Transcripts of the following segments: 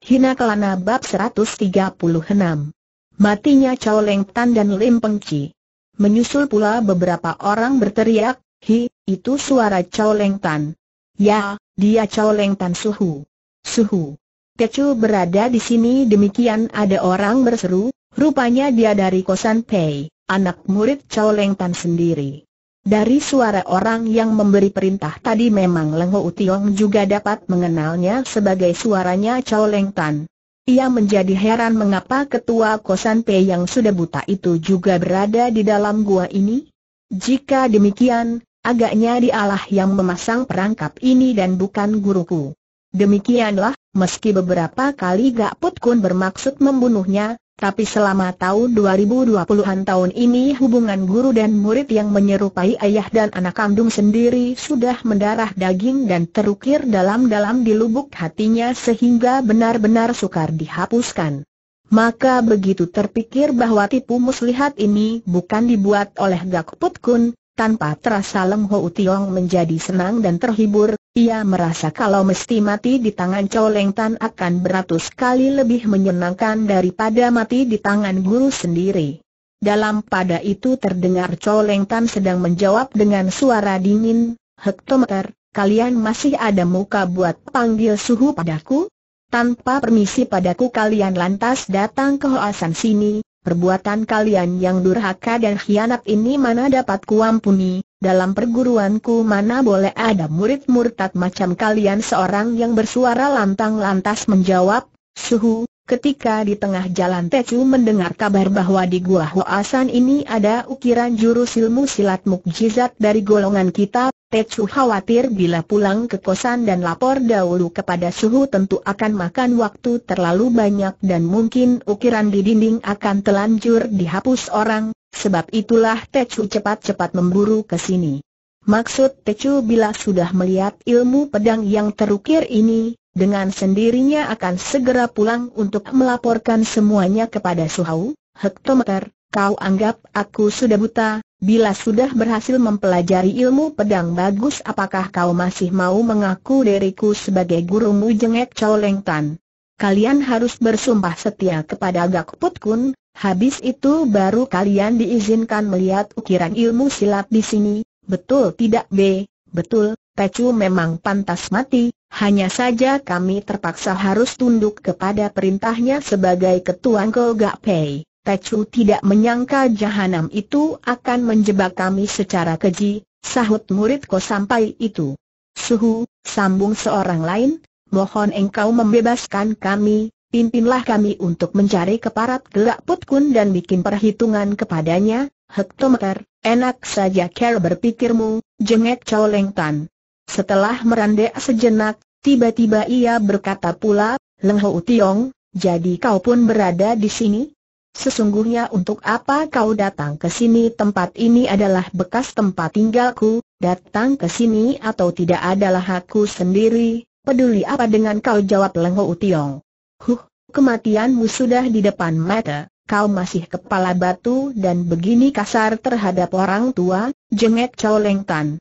Hina Kelana Bab 136 Matinya Chow Leng Tan dan Lim Peng Chi Menyusul pula beberapa orang berteriak, Hi, itu suara Chow Leng Tan Ya, dia Chow Leng Tan Suhu Suhu Tecu berada di sini demikian ada orang berseru, rupanya dia dari kosan Pei, anak murid Chow Leng Tan sendiri dari suara orang yang memberi perintah tadi memang Lengho Utiong juga dapat mengenalnya sebagai suaranya Chow Leng Tan. Ia menjadi heran mengapa ketua Kosan P yang sudah buta itu juga berada di dalam gua ini. Jika demikian, agaknya dialah yang memasang perangkap ini dan bukan guruku. Demikianlah, Meski beberapa kali Gak Put Kun bermaksud membunuhnya, tapi selama tahun 2020-an tahun ini hubungan guru dan murid yang menyerupai ayah dan anak kandung sendiri sudah mendarah daging dan terukir dalam-dalam di lubuk hatinya sehingga benar-benar sukar dihapuskan. Maka begitu terpikir bahwa tipu muslihat ini bukan dibuat oleh Gak Put Kun, tanpa terasa Leng Ho Tiong menjadi senang dan terhibur, ia merasa kalau mesti mati di tangan Leng Tan akan beratus kali lebih menyenangkan daripada mati di tangan guru sendiri. Dalam pada itu terdengar Leng Tan sedang menjawab dengan suara dingin, Hektometer, kalian masih ada muka buat panggil suhu padaku? Tanpa permisi padaku kalian lantas datang ke Hoasan sini, perbuatan kalian yang durhaka dan khianat ini mana dapat kuampuni, dalam perguruanku mana boleh ada murid murtad macam kalian seorang yang bersuara lantang lantas menjawab, Suhu, ketika di tengah jalan Tecu mendengar kabar bahwa di Gua Hoasan ini ada ukiran jurus ilmu silat mukjizat dari golongan kita, Tecu khawatir bila pulang ke kosan dan lapor dahulu kepada suhu tentu akan makan waktu terlalu banyak dan mungkin ukiran di dinding akan telanjur dihapus orang, sebab itulah Tecu cepat-cepat memburu ke sini. Maksud Tecu bila sudah melihat ilmu pedang yang terukir ini, dengan sendirinya akan segera pulang untuk melaporkan semuanya kepada Suhu. Hektometer, kau anggap aku sudah buta, Bila sudah berhasil mempelajari ilmu pedang bagus apakah kau masih mau mengaku diriku sebagai gurumu jengek Chow Leng Tan? Kalian harus bersumpah setia kepada Gak Put Kun, habis itu baru kalian diizinkan melihat ukiran ilmu silat di sini, betul tidak B? Betul, Pecu memang pantas mati, hanya saja kami terpaksa harus tunduk kepada perintahnya sebagai ketua Gak Pei. Kecu tidak menyangka jahanam itu akan menjebak kami secara keji, sahut muridku sampai itu. Suhu, sambung seorang lain, mohon engkau membebaskan kami, pimpinlah kami untuk mencari keparat gelak putkun dan bikin perhitungan kepadanya, hektometer, enak saja care berpikirmu, jengek coleng tan. Setelah merandek sejenak, tiba-tiba ia berkata pula, Leng Ho Tiong, jadi kau pun berada di sini? Sesungguhnya untuk apa kau datang ke sini tempat ini adalah bekas tempat tinggalku, datang ke sini atau tidak adalah aku sendiri, peduli apa dengan kau jawab Lengho Utiong. Huh, kematianmu sudah di depan mata, kau masih kepala batu dan begini kasar terhadap orang tua, jengek Chow Leng Tan.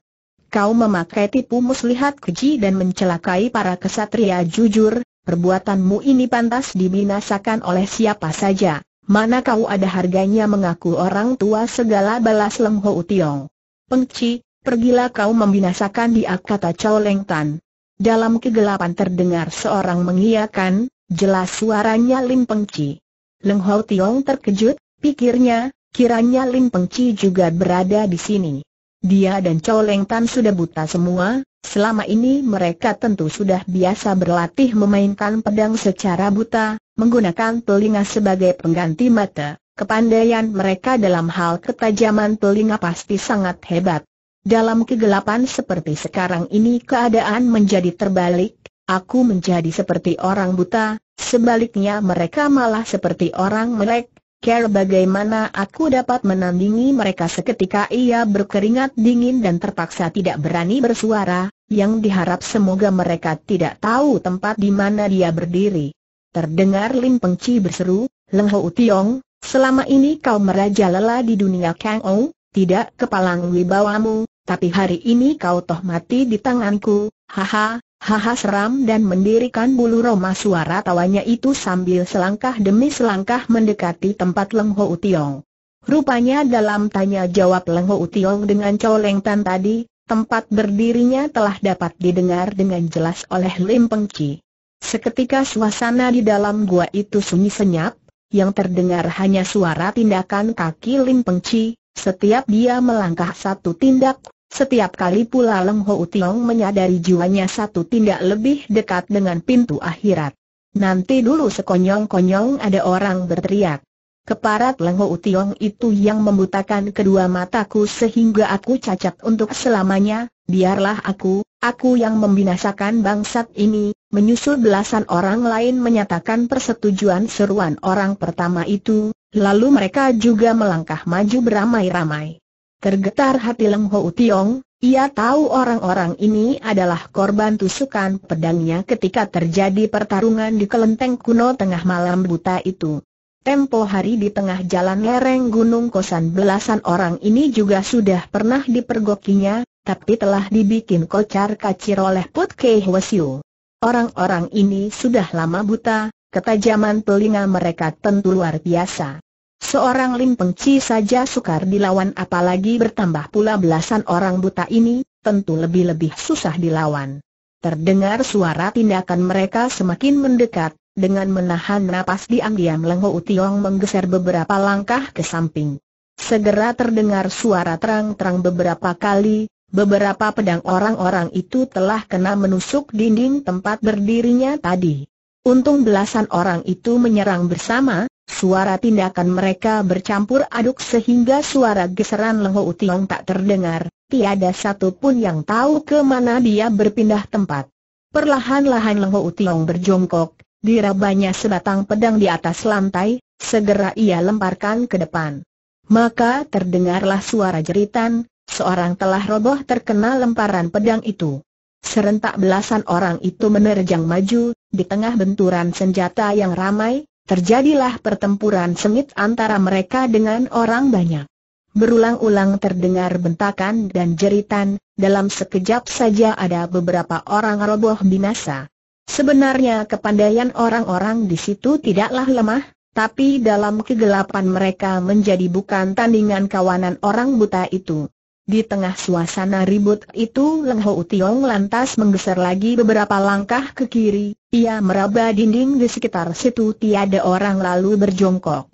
Kau memakai tipu muslihat keji dan mencelakai para kesatria jujur, perbuatanmu ini pantas dibinasakan oleh siapa saja. Mana kau ada harganya mengaku orang tua segala balas Leng Ho Tiong. Pengci, pergilah kau membinasakan dia kata Chow Leng Tan. Dalam kegelapan terdengar seorang mengiakan, jelas suaranya Lim Pengci. Leng Ho Tiong terkejut, pikirnya, kiranya Lim Pengci juga berada di sini. Dia dan Chow Leng Tan sudah buta semua, selama ini mereka tentu sudah biasa berlatih memainkan pedang secara buta, menggunakan telinga sebagai pengganti mata, kepandaian mereka dalam hal ketajaman telinga pasti sangat hebat. Dalam kegelapan seperti sekarang ini keadaan menjadi terbalik, aku menjadi seperti orang buta, sebaliknya mereka malah seperti orang melek, Care bagaimana aku dapat menandingi mereka seketika ia berkeringat dingin dan terpaksa tidak berani bersuara, yang diharap semoga mereka tidak tahu tempat di mana dia berdiri. Terdengar Lim Pengci berseru, Leng Ho Tiong, selama ini kau merajalela di dunia Kang Ou, tidak kepalang wibawamu, tapi hari ini kau toh mati di tanganku, haha, haha seram dan mendirikan bulu roma suara tawanya itu sambil selangkah demi selangkah mendekati tempat Leng Ho Tiong. Rupanya dalam tanya jawab Leng Ho Tiong dengan colengtan tadi, tempat berdirinya telah dapat didengar dengan jelas oleh Lim Pengci. Seketika suasana di dalam gua itu sunyi senyap, yang terdengar hanya suara tindakan kaki Lim Pengci, setiap dia melangkah satu tindak, setiap kali pula Leng Ho utiong menyadari jiwanya satu tindak lebih dekat dengan pintu akhirat. Nanti dulu sekonyong-konyong ada orang berteriak. Keparat Leng Ho utiong itu yang membutakan kedua mataku sehingga aku cacat untuk selamanya, biarlah aku, aku yang membinasakan bangsat ini, menyusul belasan orang lain menyatakan persetujuan seruan orang pertama itu, lalu mereka juga melangkah maju beramai-ramai. Tergetar hati Leng Ho Tiong, ia tahu orang-orang ini adalah korban tusukan pedangnya ketika terjadi pertarungan di kelenteng kuno tengah malam buta itu. Tempo hari di tengah jalan lereng Gunung Kosan belasan orang ini juga sudah pernah dipergokinya, tapi telah dibikin kocar kacir oleh Put Kei Hwasyu. Orang-orang ini sudah lama buta, ketajaman telinga mereka tentu luar biasa. Seorang Lim Pengci saja sukar dilawan apalagi bertambah pula belasan orang buta ini, tentu lebih-lebih susah dilawan. Terdengar suara tindakan mereka semakin mendekat, dengan menahan napas diam-diam Lengho Utiong menggeser beberapa langkah ke samping. Segera terdengar suara terang-terang beberapa kali, Beberapa pedang orang-orang itu telah kena menusuk dinding tempat berdirinya tadi. Untung belasan orang itu menyerang bersama, suara tindakan mereka bercampur aduk sehingga suara geseran Lengho Utiong tak terdengar, tiada satupun yang tahu ke mana dia berpindah tempat. Perlahan-lahan Lengho Utiong berjongkok, dirabanya sebatang pedang di atas lantai, segera ia lemparkan ke depan. Maka terdengarlah suara jeritan, seorang telah roboh terkena lemparan pedang itu. Serentak belasan orang itu menerjang maju, di tengah benturan senjata yang ramai, terjadilah pertempuran sengit antara mereka dengan orang banyak. Berulang-ulang terdengar bentakan dan jeritan, dalam sekejap saja ada beberapa orang roboh binasa. Sebenarnya kepandaian orang-orang di situ tidaklah lemah, tapi dalam kegelapan mereka menjadi bukan tandingan kawanan orang buta itu. Di tengah suasana ribut itu Leng Ho Tiong lantas menggeser lagi beberapa langkah ke kiri, ia meraba dinding di sekitar situ tiada orang lalu berjongkok.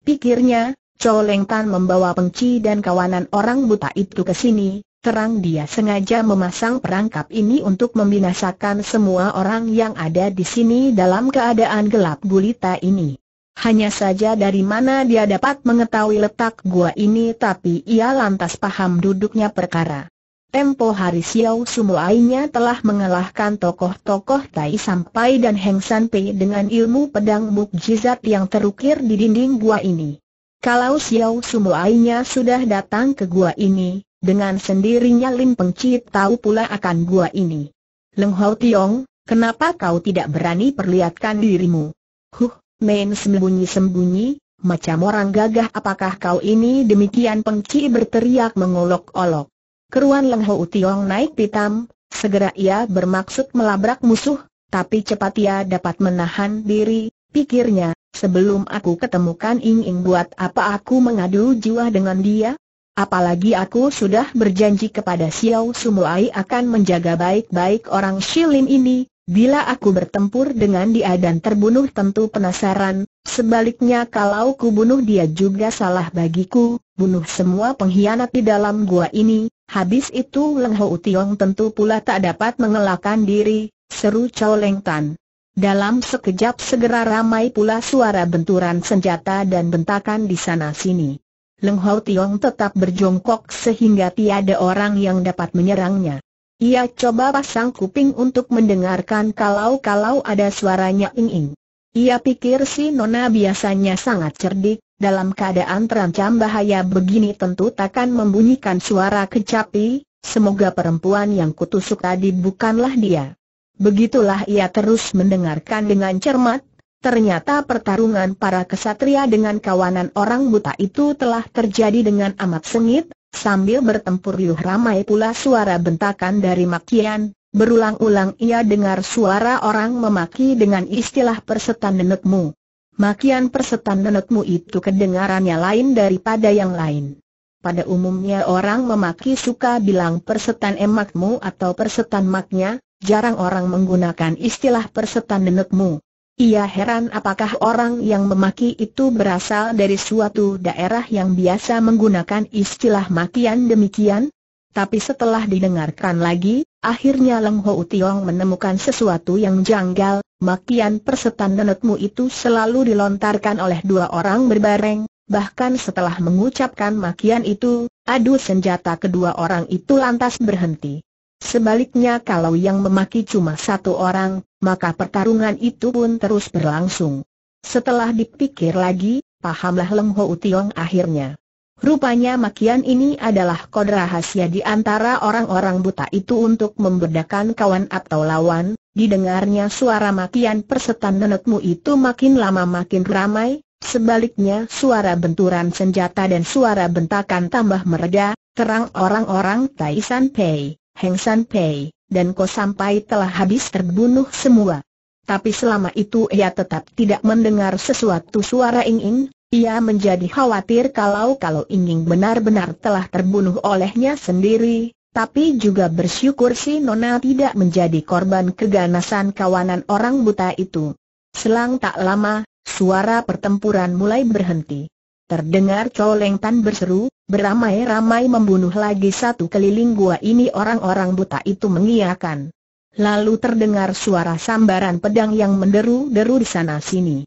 Pikirnya, Leng Tan membawa pengci dan kawanan orang buta itu ke sini, terang dia sengaja memasang perangkap ini untuk membinasakan semua orang yang ada di sini dalam keadaan gelap gulita ini. Hanya saja dari mana dia dapat mengetahui letak gua ini tapi ia lantas paham duduknya perkara. Tempo hari Xiao Sumuainya telah mengalahkan tokoh-tokoh Tai Sampai dan Heng San Pei dengan ilmu pedang mukjizat yang terukir di dinding gua ini. Kalau Xiao Sumuainya sudah datang ke gua ini, dengan sendirinya Lim Pengci tahu pula akan gua ini. Leng Hao Tiong, kenapa kau tidak berani perlihatkan dirimu? Huh, main sembunyi-sembunyi, macam orang gagah apakah kau ini demikian pengci berteriak mengolok-olok. Keruan Leng Ho naik pitam, segera ia bermaksud melabrak musuh, tapi cepat ia dapat menahan diri, pikirnya, sebelum aku ketemukan Ing Ing buat apa aku mengadu jiwa dengan dia? Apalagi aku sudah berjanji kepada Xiao Sumuai akan menjaga baik-baik orang Shilin ini, Bila aku bertempur dengan dia dan terbunuh tentu penasaran, sebaliknya kalau ku bunuh dia juga salah bagiku, bunuh semua pengkhianat di dalam gua ini, habis itu Leng Ho Tiong tentu pula tak dapat mengelakkan diri, seru Chow Leng Tan. Dalam sekejap segera ramai pula suara benturan senjata dan bentakan di sana-sini. Leng Ho Tiong tetap berjongkok sehingga tiada orang yang dapat menyerangnya. Ia coba pasang kuping untuk mendengarkan kalau-kalau ada suaranya ing-ing. Ia pikir si Nona biasanya sangat cerdik, dalam keadaan terancam bahaya begini tentu takkan membunyikan suara kecapi, semoga perempuan yang kutusuk tadi bukanlah dia. Begitulah ia terus mendengarkan dengan cermat, ternyata pertarungan para kesatria dengan kawanan orang buta itu telah terjadi dengan amat sengit, Sambil bertempur riuh ramai pula suara bentakan dari makian, berulang-ulang ia dengar suara orang memaki dengan istilah persetan nenekmu. Makian persetan nenekmu itu kedengarannya lain daripada yang lain. Pada umumnya orang memaki suka bilang persetan emakmu atau persetan maknya, jarang orang menggunakan istilah persetan nenekmu. Ia heran apakah orang yang memaki itu berasal dari suatu daerah yang biasa menggunakan istilah makian demikian? Tapi setelah didengarkan lagi, akhirnya Leng Ho Tiong menemukan sesuatu yang janggal, makian persetan nenekmu itu selalu dilontarkan oleh dua orang berbareng, bahkan setelah mengucapkan makian itu, adu senjata kedua orang itu lantas berhenti. Sebaliknya kalau yang memaki cuma satu orang, maka pertarungan itu pun terus berlangsung. Setelah dipikir lagi, pahamlah Leng Ho Utiong akhirnya. Rupanya makian ini adalah kod rahasia di antara orang-orang buta itu untuk membedakan kawan atau lawan, didengarnya suara makian persetan nenekmu itu makin lama makin ramai, sebaliknya suara benturan senjata dan suara bentakan tambah mereda, terang orang-orang Tai San Pei, Heng San Pei, dan kau sampai telah habis terbunuh semua. Tapi selama itu ia tetap tidak mendengar sesuatu suara Inging, ia menjadi khawatir kalau-kalau Inging benar-benar telah terbunuh olehnya sendiri, tapi juga bersyukur si Nona tidak menjadi korban keganasan kawanan orang buta itu. Selang tak lama, suara pertempuran mulai berhenti. Terdengar tan berseru, beramai-ramai membunuh lagi satu keliling gua ini orang-orang buta itu mengiakan. Lalu terdengar suara sambaran pedang yang menderu-deru di sana-sini.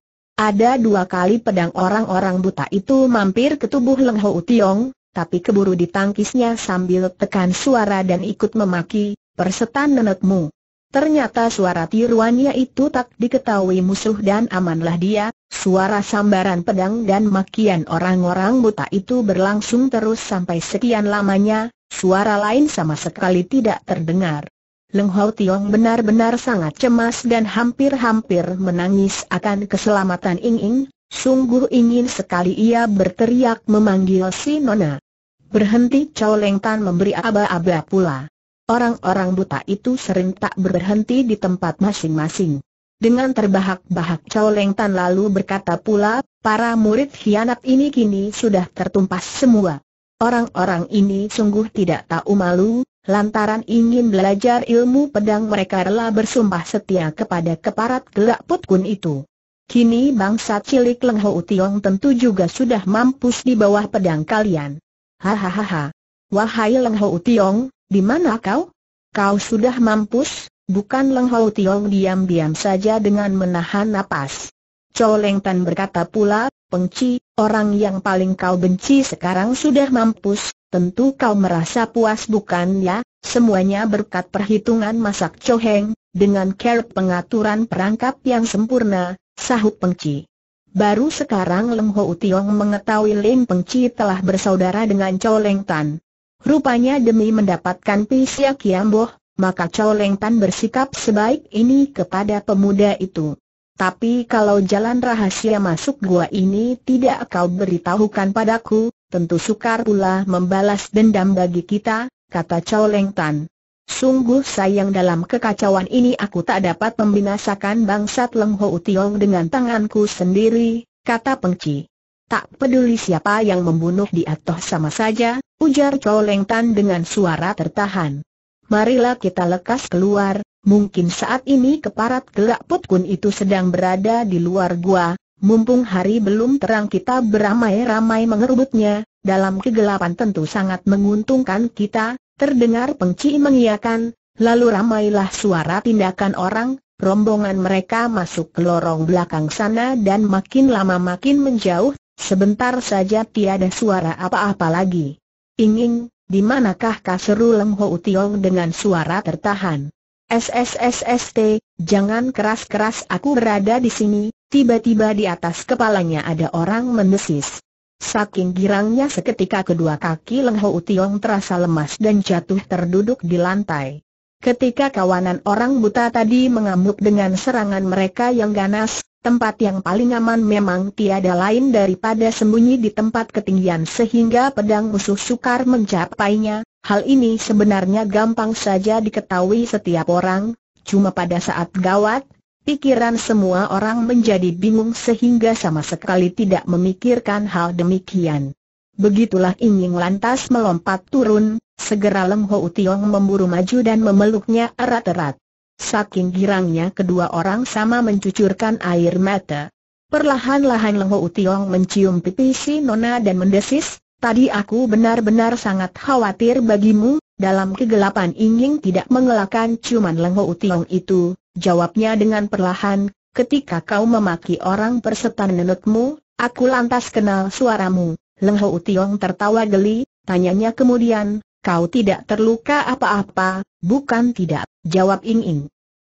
Ada dua kali pedang orang-orang buta itu mampir ke tubuh Leng Ho Tiong, tapi keburu ditangkisnya sambil tekan suara dan ikut memaki, persetan nenekmu. Ternyata suara tiruannya itu tak diketahui musuh dan amanlah dia, suara sambaran pedang dan makian orang-orang buta itu berlangsung terus sampai sekian lamanya, suara lain sama sekali tidak terdengar. Leng Hau Tiong benar-benar sangat cemas dan hampir-hampir menangis akan keselamatan Ing Ing, sungguh ingin sekali ia berteriak memanggil si Nona. Berhenti Chow Leng Tan memberi aba-aba pula. Orang-orang buta itu sering tak berhenti di tempat masing-masing. Dengan terbahak-bahak Chow Leng Tan lalu berkata pula, para murid hianat ini kini sudah tertumpas semua. Orang-orang ini sungguh tidak tahu malu, lantaran ingin belajar ilmu pedang mereka rela bersumpah setia kepada keparat gelak putkun itu. Kini bangsa cilik Leng Ho Tiong tentu juga sudah mampus di bawah pedang kalian. Hahaha. Wahai Leng Ho Tiong, di mana kau? Kau sudah mampus, bukan Leng Hau Tiong diam-diam saja dengan menahan napas. Chow Leng Tan berkata pula, pengci, orang yang paling kau benci sekarang sudah mampus, tentu kau merasa puas bukan ya? Semuanya berkat perhitungan masak Chow Heng, dengan care pengaturan perangkap yang sempurna, sahut pengci. Baru sekarang Leng Ho Tiong mengetahui Lim Pengci telah bersaudara dengan Chow Leng Tan. Rupanya demi mendapatkan Pisia Kiamboh, maka Chow Leng Tan bersikap sebaik ini kepada pemuda itu. Tapi kalau jalan rahasia masuk gua ini tidak kau beritahukan padaku, tentu sukar pula membalas dendam bagi kita, kata Chow Leng Tan. Sungguh sayang dalam kekacauan ini aku tak dapat membinasakan bangsat Leng Ho Utiong dengan tanganku sendiri, kata Pengci. Tak peduli siapa yang membunuh dia toh sama saja, ujar Chow Leng Tan dengan suara tertahan. Marilah kita lekas keluar, mungkin saat ini keparat gelak putkun itu sedang berada di luar gua, mumpung hari belum terang kita beramai-ramai mengerubutnya, dalam kegelapan tentu sangat menguntungkan kita, terdengar pengci mengiakan, lalu ramailah suara tindakan orang, rombongan mereka masuk ke lorong belakang sana dan makin lama makin menjauh, sebentar saja tiada suara apa-apa lagi. Inging, di manakah kaseru Leng Ho Tiong dengan suara tertahan? SSSST, jangan keras-keras aku berada di sini, tiba-tiba di atas kepalanya ada orang mendesis. Saking girangnya seketika kedua kaki Leng Ho Tiong terasa lemas dan jatuh terduduk di lantai. Ketika kawanan orang buta tadi mengamuk dengan serangan mereka yang ganas, Tempat yang paling aman memang tiada lain daripada sembunyi di tempat ketinggian sehingga pedang musuh sukar mencapainya. Hal ini sebenarnya gampang saja diketahui setiap orang, cuma pada saat gawat, pikiran semua orang menjadi bingung sehingga sama sekali tidak memikirkan hal demikian. Begitulah Inying lantas melompat turun, segera Lem Ho Tiong memburu maju dan memeluknya erat-erat. Saking girangnya kedua orang sama mencucurkan air mata. Perlahan-lahan Lengho Utiong mencium pipi si Nona dan mendesis, Tadi aku benar-benar sangat khawatir bagimu, dalam kegelapan ingin tidak mengelakkan ciuman Lengho Utiong itu, jawabnya dengan perlahan, ketika kau memaki orang persetan nenekmu, aku lantas kenal suaramu. Lengho Utiong tertawa geli, tanyanya kemudian, kau tidak terluka apa-apa, bukan tidak? Jawab Ing Ing.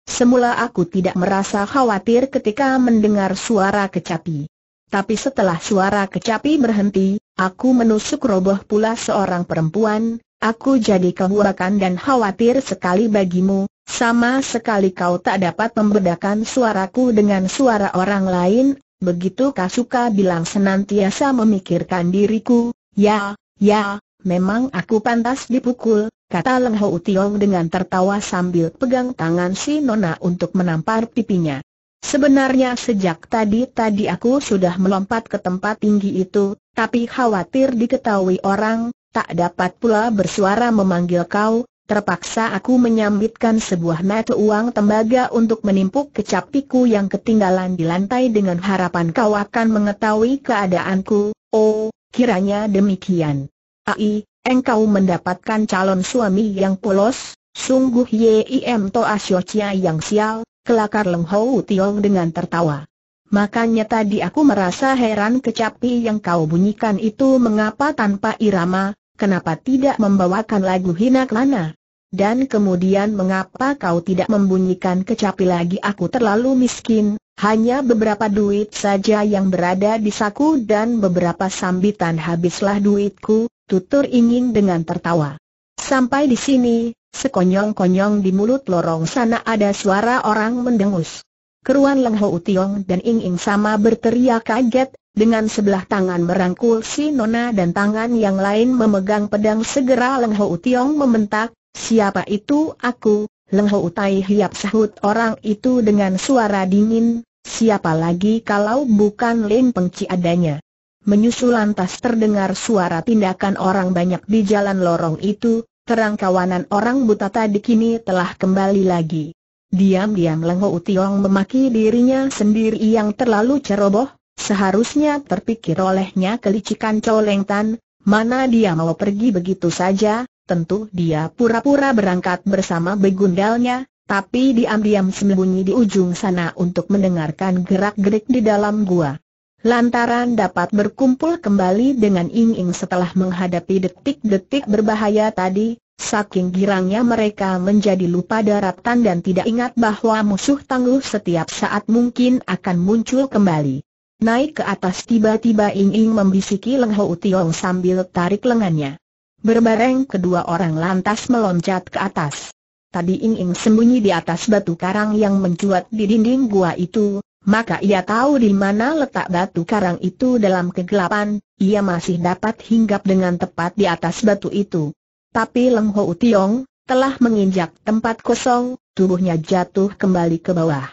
Semula aku tidak merasa khawatir ketika mendengar suara kecapi. Tapi setelah suara kecapi berhenti, aku menusuk roboh pula seorang perempuan, aku jadi kehurakan dan khawatir sekali bagimu, sama sekali kau tak dapat membedakan suaraku dengan suara orang lain, begitu Kasuka bilang senantiasa memikirkan diriku, ya, ya, memang aku pantas dipukul, kata Leng Ho Tiong dengan tertawa sambil pegang tangan si Nona untuk menampar pipinya. Sebenarnya sejak tadi-tadi aku sudah melompat ke tempat tinggi itu, tapi khawatir diketahui orang, tak dapat pula bersuara memanggil kau, terpaksa aku menyambitkan sebuah mata uang tembaga untuk menimpuk kecapiku yang ketinggalan di lantai dengan harapan kau akan mengetahui keadaanku, oh, kiranya demikian. Aih engkau mendapatkan calon suami yang polos, sungguh Yim Toa Siocia yang sial, kelakar Leng Hou Tiong dengan tertawa. Makanya tadi aku merasa heran kecapi yang kau bunyikan itu mengapa tanpa irama, kenapa tidak membawakan lagu hina Klana? Dan kemudian mengapa kau tidak membunyikan kecapi lagi aku terlalu miskin, hanya beberapa duit saja yang berada di saku dan beberapa sambitan habislah duitku, tutur ingin dengan tertawa. Sampai di sini, sekonyong-konyong di mulut lorong sana ada suara orang mendengus. Keruan Leng Ho Utiong dan Ing Ing sama berteriak kaget, dengan sebelah tangan merangkul si Nona dan tangan yang lain memegang pedang segera Leng Ho Utiong membentak, siapa itu aku? Lengho utai hiap sahut orang itu dengan suara dingin, siapa lagi kalau bukan Lim Pengci adanya. Menyusul lantas terdengar suara tindakan orang banyak di jalan lorong itu, terang kawanan orang buta tadi kini telah kembali lagi. Diam-diam Leng Hou Tiong memaki dirinya sendiri yang terlalu ceroboh, seharusnya terpikir olehnya kelicikan coleng tan, mana dia mau pergi begitu saja, tentu dia pura-pura berangkat bersama begundalnya, tapi diam-diam sembunyi di ujung sana untuk mendengarkan gerak-gerik di dalam gua lantaran dapat berkumpul kembali dengan Ying Ying setelah menghadapi detik-detik berbahaya tadi, saking girangnya mereka menjadi lupa daratan dan tidak ingat bahwa musuh tangguh setiap saat mungkin akan muncul kembali. Naik ke atas tiba-tiba Ying Ying membisiki Leng Ho Tiong sambil tarik lengannya. Berbareng kedua orang lantas meloncat ke atas. Tadi Ying Ying sembunyi di atas batu karang yang mencuat di dinding gua itu, maka ia tahu di mana letak batu karang itu dalam kegelapan, ia masih dapat hinggap dengan tepat di atas batu itu. Tapi Leng Ho Tiong, telah menginjak tempat kosong, tubuhnya jatuh kembali ke bawah.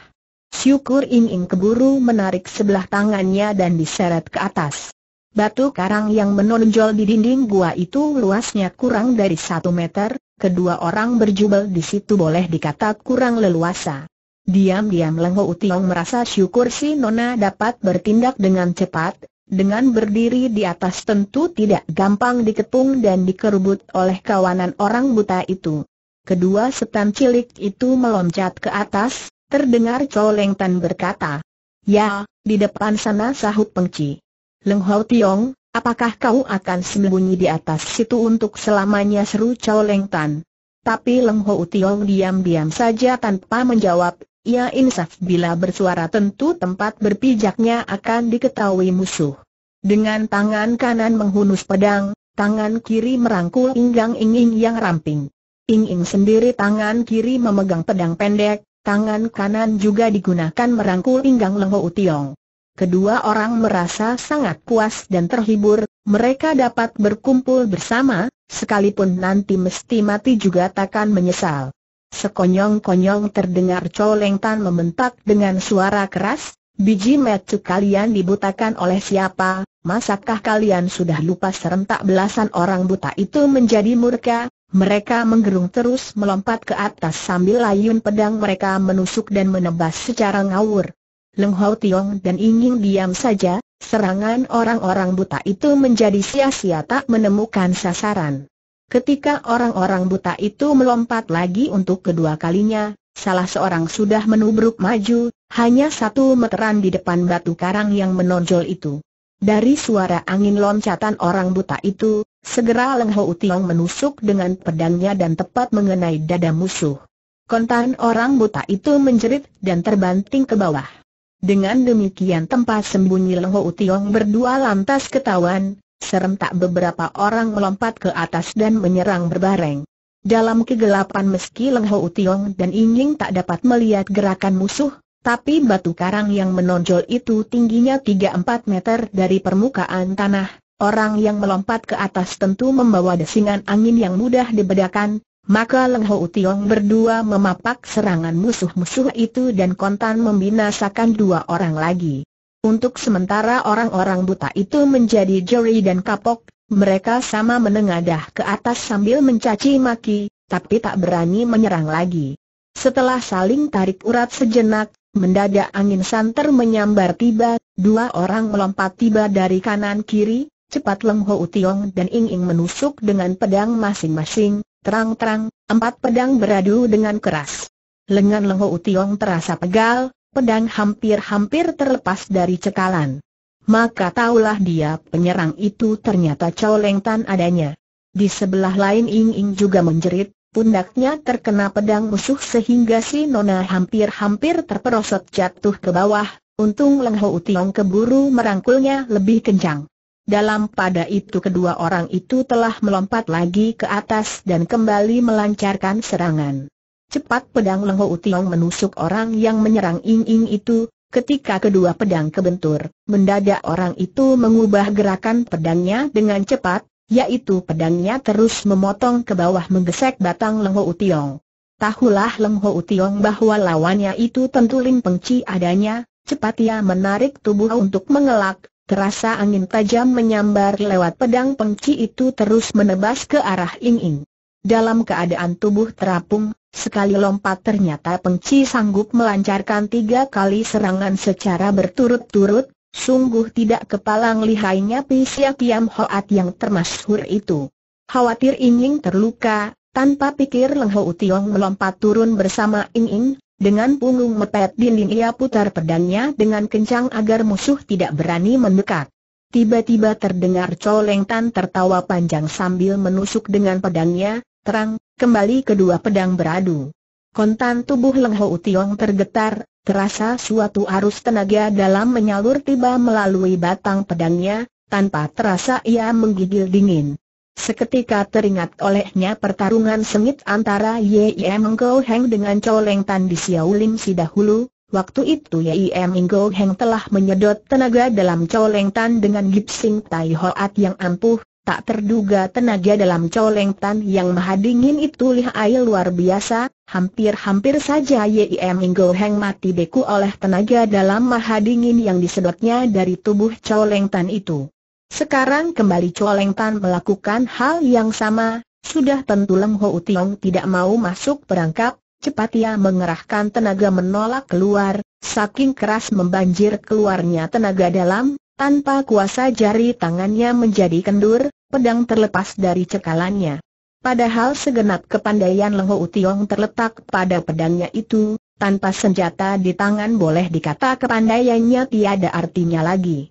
Syukur Ing Ing keburu menarik sebelah tangannya dan diseret ke atas. Batu karang yang menonjol di dinding gua itu luasnya kurang dari satu meter, kedua orang berjubel di situ boleh dikata kurang leluasa. Diam-diam Leng Lengho Tiong merasa syukur si Nona dapat bertindak dengan cepat, dengan berdiri di atas tentu tidak gampang dikepung dan dikerubut oleh kawanan orang buta itu. Kedua setan cilik itu meloncat ke atas, terdengar Choleng Tan berkata, Ya, di depan sana sahut pengci. Leng Lengho Tiong, apakah kau akan sembunyi di atas situ untuk selamanya seru Choleng Tan? Tapi Leng Ho Tiong diam-diam saja tanpa menjawab, Ya insaf bila bersuara tentu tempat berpijaknya akan diketahui musuh. Dengan tangan kanan menghunus pedang, tangan kiri merangkul inggang inging yang ramping. Inging sendiri tangan kiri memegang pedang pendek, tangan kanan juga digunakan merangkul inggang Lengho Utiong. Kedua orang merasa sangat puas dan terhibur, mereka dapat berkumpul bersama, sekalipun nanti mesti mati juga takkan menyesal. Sekonyong-konyong terdengar Coleng Tan membentak dengan suara keras, biji metu kalian dibutakan oleh siapa, masakah kalian sudah lupa serentak belasan orang buta itu menjadi murka? Mereka menggerung terus melompat ke atas sambil layun pedang mereka menusuk dan menebas secara ngawur. Leng Hau Tiong dan ingin diam saja, serangan orang-orang buta itu menjadi sia-sia tak menemukan sasaran. Ketika orang-orang buta itu melompat lagi untuk kedua kalinya, salah seorang sudah menubruk maju, hanya satu meteran di depan batu karang yang menonjol itu. Dari suara angin loncatan orang buta itu, segera Leng Ho Utiong menusuk dengan pedangnya dan tepat mengenai dada musuh. Kontan orang buta itu menjerit dan terbanting ke bawah. Dengan demikian tempat sembunyi Leng Ho Utiong berdua lantas ketahuan, serentak beberapa orang melompat ke atas dan menyerang berbareng. Dalam kegelapan meski Leng Ho Tiong dan Inying tak dapat melihat gerakan musuh, tapi batu karang yang menonjol itu tingginya 3-4 meter dari permukaan tanah. Orang yang melompat ke atas tentu membawa desingan angin yang mudah dibedakan, maka Leng Ho Tiong berdua memapak serangan musuh-musuh itu dan kontan membinasakan dua orang lagi. Untuk sementara orang-orang buta itu menjadi jeri dan kapok, mereka sama menengadah ke atas sambil mencaci maki, tapi tak berani menyerang lagi. Setelah saling tarik urat sejenak, mendadak angin santer menyambar tiba, dua orang melompat tiba dari kanan kiri, cepat Leng Ho Utiong dan Ing Ing menusuk dengan pedang masing-masing, terang-terang, empat pedang beradu dengan keras. Lengan Leng Ho Utiong terasa pegal, pedang hampir-hampir terlepas dari cekalan. Maka taulah dia penyerang itu ternyata coleng tan adanya. Di sebelah lain Ing Ing juga menjerit, pundaknya terkena pedang musuh sehingga si Nona hampir-hampir terperosot jatuh ke bawah, untung Leng Ho Utiong keburu merangkulnya lebih kencang. Dalam pada itu kedua orang itu telah melompat lagi ke atas dan kembali melancarkan serangan. Cepat pedang Lengho Utiong menusuk orang yang menyerang Ing Ing itu, ketika kedua pedang kebentur, mendadak orang itu mengubah gerakan pedangnya dengan cepat, yaitu pedangnya terus memotong ke bawah menggesek batang Lengho Utiong. Tahulah Lengho Utiong bahwa lawannya itu tentu Lim Pengci adanya, cepat ia menarik tubuh untuk mengelak, Terasa angin tajam menyambar lewat pedang pengci itu terus menebas ke arah Ing Ing. Dalam keadaan tubuh terapung, Sekali lompat ternyata Pengci sanggup melancarkan tiga kali serangan secara berturut-turut, sungguh tidak kepalang lihainya Pisya Kiam Hoat yang termasyhur itu. Khawatir Inying terluka, tanpa pikir Leng Ho Utiong melompat turun bersama Inying, dengan punggung mepet dinding ia putar pedangnya dengan kencang agar musuh tidak berani mendekat. Tiba-tiba terdengar Coleng Tan tertawa panjang sambil menusuk dengan pedangnya, terang, kembali kedua pedang beradu. Kontan tubuh Leng Ho Tiong tergetar, terasa suatu arus tenaga dalam menyalur tiba melalui batang pedangnya, tanpa terasa ia menggigil dingin. Seketika teringat olehnya pertarungan sengit antara Yie Go Heng dengan Leng Tan di Lim si dahulu, waktu itu Yie Go Heng telah menyedot tenaga dalam Leng Tan dengan Gipsing Tai Hoat yang ampuh, Tak terduga tenaga dalam coleng tan yang maha dingin itu lihai luar biasa, hampir-hampir saja Yim Inggo Heng mati beku oleh tenaga dalam maha dingin yang disedotnya dari tubuh coleng tan itu. Sekarang kembali coleng tan melakukan hal yang sama, sudah tentu Leng Ho Tiong tidak mau masuk perangkap, cepat ia mengerahkan tenaga menolak keluar, saking keras membanjir keluarnya tenaga dalam, tanpa kuasa jari tangannya menjadi kendur, pedang terlepas dari cekalannya. Padahal segenap kepandaian Lengho Utiong terletak pada pedangnya itu, tanpa senjata di tangan boleh dikata kepandaiannya tiada artinya lagi.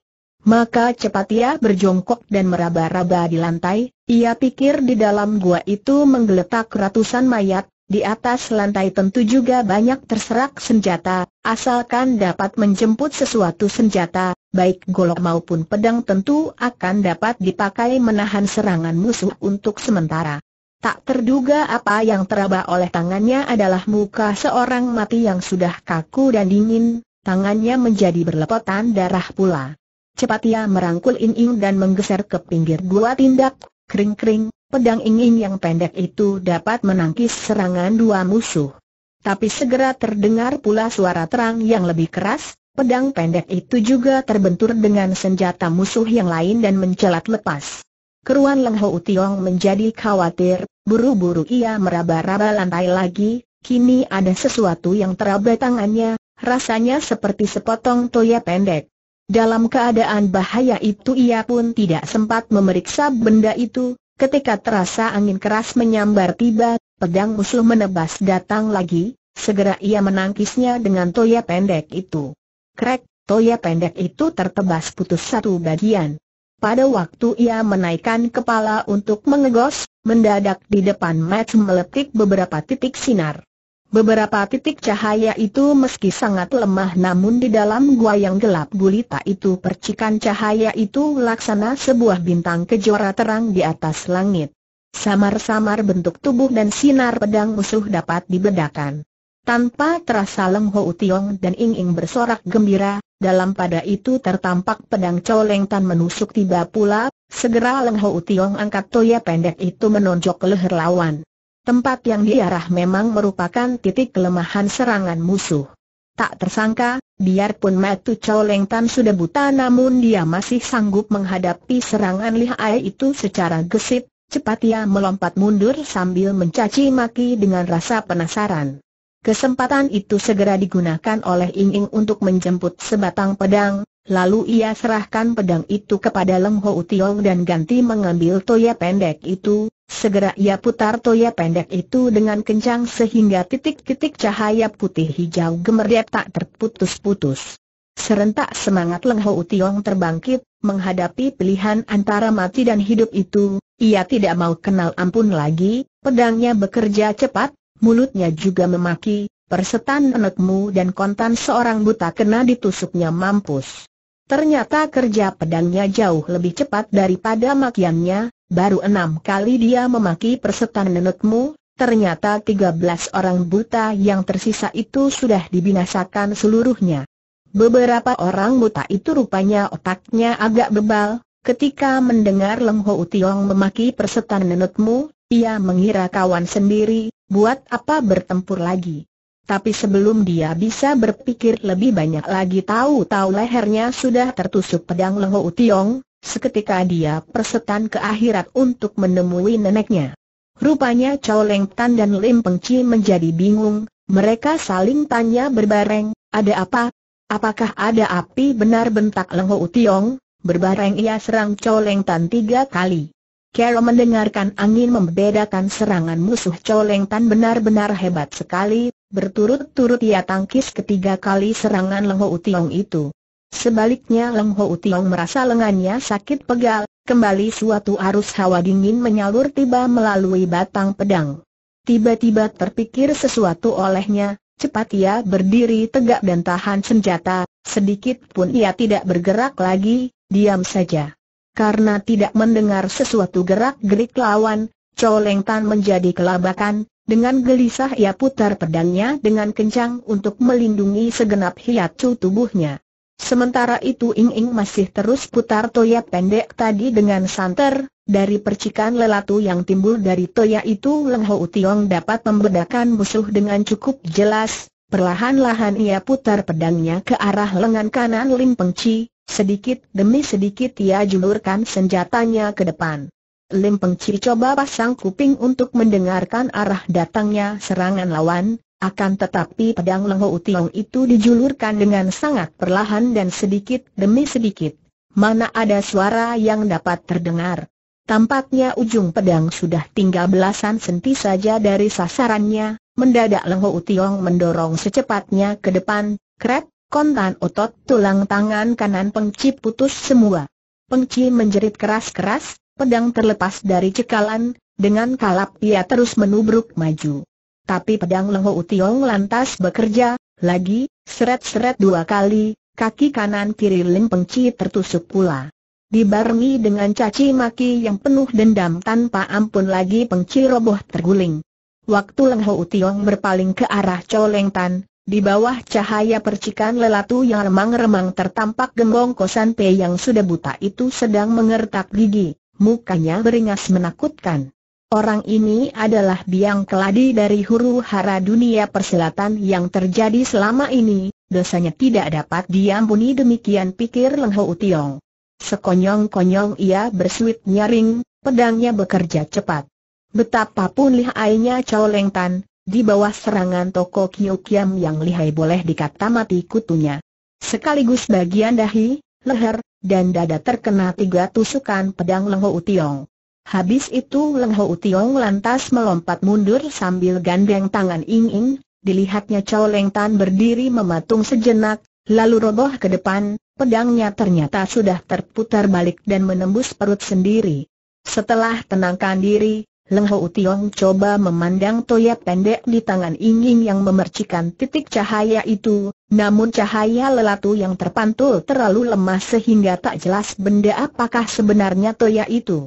Maka cepat ia berjongkok dan meraba-raba di lantai, ia pikir di dalam gua itu menggeletak ratusan mayat, di atas lantai tentu juga banyak terserak senjata, asalkan dapat menjemput sesuatu senjata, baik golok maupun pedang tentu akan dapat dipakai menahan serangan musuh untuk sementara. Tak terduga apa yang teraba oleh tangannya adalah muka seorang mati yang sudah kaku dan dingin, tangannya menjadi berlepotan darah pula. Cepat ia merangkul Ing-Ing dan menggeser ke pinggir dua tindak, kering-kering, pedang Ing-Ing yang pendek itu dapat menangkis serangan dua musuh. Tapi segera terdengar pula suara terang yang lebih keras, Pedang pendek itu juga terbentur dengan senjata musuh yang lain dan mencelat lepas. Keruan Leng Ho Tiong menjadi khawatir, buru-buru ia meraba-raba lantai lagi, kini ada sesuatu yang teraba tangannya, rasanya seperti sepotong toya pendek. Dalam keadaan bahaya itu ia pun tidak sempat memeriksa benda itu, ketika terasa angin keras menyambar tiba, pedang musuh menebas datang lagi, segera ia menangkisnya dengan toya pendek itu. Krek, toya pendek itu tertebas putus satu bagian. Pada waktu ia menaikkan kepala untuk mengegos, mendadak di depan Matt meletik beberapa titik sinar. Beberapa titik cahaya itu meski sangat lemah namun di dalam gua yang gelap gulita itu percikan cahaya itu laksana sebuah bintang kejora terang di atas langit. Samar-samar bentuk tubuh dan sinar pedang musuh dapat dibedakan. Tanpa terasa Leng Ho Tiong dan Ing Ing bersorak gembira, dalam pada itu tertampak pedang coleng Tan menusuk tiba pula, segera Leng Ho Tiong angkat toya pendek itu menonjok ke leher lawan. Tempat yang diarah memang merupakan titik kelemahan serangan musuh. Tak tersangka, biarpun Matu Coleng Tan sudah buta namun dia masih sanggup menghadapi serangan lihai itu secara gesit, cepat ia melompat mundur sambil mencaci maki dengan rasa penasaran. Kesempatan itu segera digunakan oleh Ying Ying untuk menjemput sebatang pedang, lalu ia serahkan pedang itu kepada Leng Ho Utiong dan ganti mengambil toya pendek itu, segera ia putar toya pendek itu dengan kencang sehingga titik-titik cahaya putih hijau gemerdep tak terputus-putus. Serentak semangat Leng Ho Utiong terbangkit, menghadapi pilihan antara mati dan hidup itu, ia tidak mau kenal ampun lagi, pedangnya bekerja cepat, mulutnya juga memaki, persetan nenekmu dan kontan seorang buta kena ditusuknya mampus. Ternyata kerja pedangnya jauh lebih cepat daripada makiannya, baru enam kali dia memaki persetan nenekmu, ternyata tiga belas orang buta yang tersisa itu sudah dibinasakan seluruhnya. Beberapa orang buta itu rupanya otaknya agak bebal, ketika mendengar Leng Ho Tiong memaki persetan nenekmu, ia mengira kawan sendiri, buat apa bertempur lagi. Tapi sebelum dia bisa berpikir lebih banyak lagi tahu-tahu lehernya sudah tertusuk pedang Leho Utiong, seketika dia persetan ke akhirat untuk menemui neneknya. Rupanya Chow Leng Tan dan Lim Peng Chi menjadi bingung, mereka saling tanya berbareng, ada apa? Apakah ada api benar bentak Leng Utiong? Berbareng ia serang Chow Leng Tan tiga kali. Cara mendengarkan angin membedakan serangan musuh Coleng Tan benar-benar hebat sekali, berturut-turut ia tangkis ketiga kali serangan Leng Ho Utiong itu. Sebaliknya Leng Ho Utiong merasa lengannya sakit pegal, kembali suatu arus hawa dingin menyalur tiba melalui batang pedang. Tiba-tiba terpikir sesuatu olehnya, cepat ia berdiri tegak dan tahan senjata, sedikit pun ia tidak bergerak lagi, diam saja. Karena tidak mendengar sesuatu gerak-gerik lawan, Coleng Tan menjadi kelabakan, dengan gelisah ia putar pedangnya dengan kencang untuk melindungi segenap hiatu tubuhnya. Sementara itu Ing Ing masih terus putar toya pendek tadi dengan santer, dari percikan lelatu yang timbul dari toya itu Leng Ho Tiong dapat membedakan musuh dengan cukup jelas, Perlahan-lahan ia putar pedangnya ke arah lengan kanan Lim Peng Chi, Sedikit demi sedikit ia julurkan senjatanya ke depan. Lim Pengci coba pasang kuping untuk mendengarkan arah datangnya serangan lawan, akan tetapi pedang Lengho Utiong itu dijulurkan dengan sangat perlahan dan sedikit demi sedikit. Mana ada suara yang dapat terdengar. Tampaknya ujung pedang sudah tinggal belasan senti saja dari sasarannya, mendadak Lengho Utiong mendorong secepatnya ke depan, krep, Kontan otot tulang tangan kanan Pengci putus semua. Pengci menjerit keras-keras, pedang terlepas dari cekalan, dengan kalap ia terus menubruk maju. Tapi pedang Lengho Utiong lantas bekerja, lagi, seret-seret dua kali, kaki kanan kiri ling Pengci tertusuk pula. Dibarengi dengan caci maki yang penuh dendam tanpa ampun lagi Pengci roboh terguling. Waktu lengho Utiong berpaling ke arah Coleng Tan, di bawah cahaya percikan lelatu yang remang-remang tertampak gembong kosan Pe yang sudah buta itu sedang mengertak gigi, mukanya beringas menakutkan. Orang ini adalah biang keladi dari huru hara dunia persilatan yang terjadi selama ini, dosanya tidak dapat diampuni demikian pikir Leng Ho Utiong. Sekonyong-konyong ia bersuit nyaring, pedangnya bekerja cepat. Betapapun lihainya Chow Leng Tan, di bawah serangan toko Kyukyam yang lihai boleh dikata mati kutunya. Sekaligus bagian dahi, leher, dan dada terkena tiga tusukan pedang Leng Ho Tiong. Habis itu Leng Ho Tiong lantas melompat mundur sambil gandeng tangan Ing Ing, dilihatnya Chow Leng Tan berdiri mematung sejenak, lalu roboh ke depan, pedangnya ternyata sudah terputar balik dan menembus perut sendiri. Setelah tenangkan diri, Leng Ho Utiong coba memandang toya pendek di tangan Inging yang memercikan titik cahaya itu, namun cahaya lelatu yang terpantul terlalu lemah sehingga tak jelas benda apakah sebenarnya toya itu.